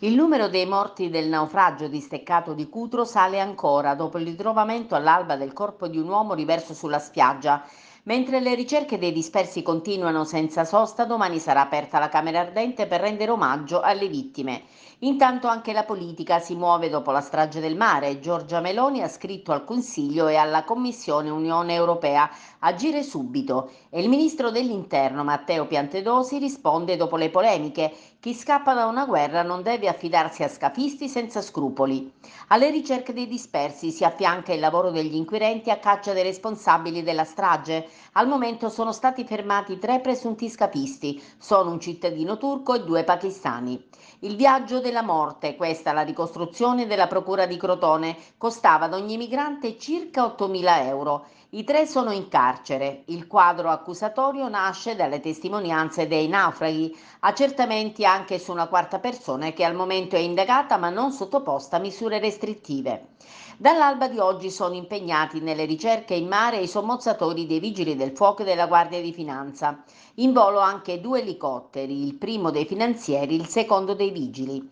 Il numero dei morti del naufragio di steccato di Cutro sale ancora dopo il ritrovamento all'alba del corpo di un uomo riverso sulla spiaggia. Mentre le ricerche dei dispersi continuano senza sosta, domani sarà aperta la Camera Ardente per rendere omaggio alle vittime. Intanto anche la politica si muove dopo la strage del mare. Giorgia Meloni ha scritto al Consiglio e alla Commissione Unione Europea agire subito e il ministro dell'Interno Matteo Piantedosi risponde dopo le polemiche. Chi scappa da una guerra non deve affidarsi a scafisti senza scrupoli. Alle ricerche dei dispersi si affianca il lavoro degli inquirenti a caccia dei responsabili della strage. Al momento sono stati fermati tre presunti scapisti, sono un cittadino turco e due pakistani. Il viaggio della morte, questa la ricostruzione della procura di Crotone, costava ad ogni migrante circa 8.000 euro. I tre sono in carcere. Il quadro accusatorio nasce dalle testimonianze dei naufraghi, accertamenti anche su una quarta persona che al momento è indagata ma non sottoposta a misure restrittive. Dall'alba di oggi sono impegnati nelle ricerche in mare i sommozzatori dei vigili del fuoco e della Guardia di Finanza. In volo anche due elicotteri, il primo dei finanzieri, il secondo dei vigili.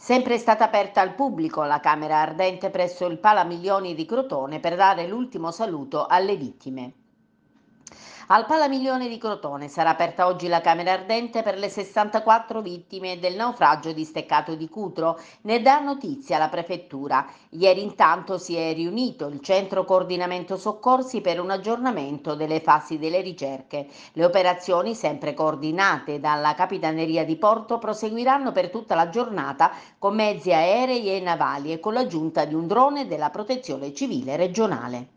Sempre è stata aperta al pubblico la Camera Ardente presso il Palamiglioni di Crotone per dare l'ultimo saluto alle vittime. Al Palamiglione di Crotone sarà aperta oggi la Camera Ardente per le 64 vittime del naufragio di Steccato di Cutro, ne dà notizia la Prefettura. Ieri intanto si è riunito il Centro Coordinamento Soccorsi per un aggiornamento delle fasi delle ricerche. Le operazioni, sempre coordinate dalla Capitaneria di Porto, proseguiranno per tutta la giornata con mezzi aerei e navali e con l'aggiunta di un drone della Protezione Civile regionale.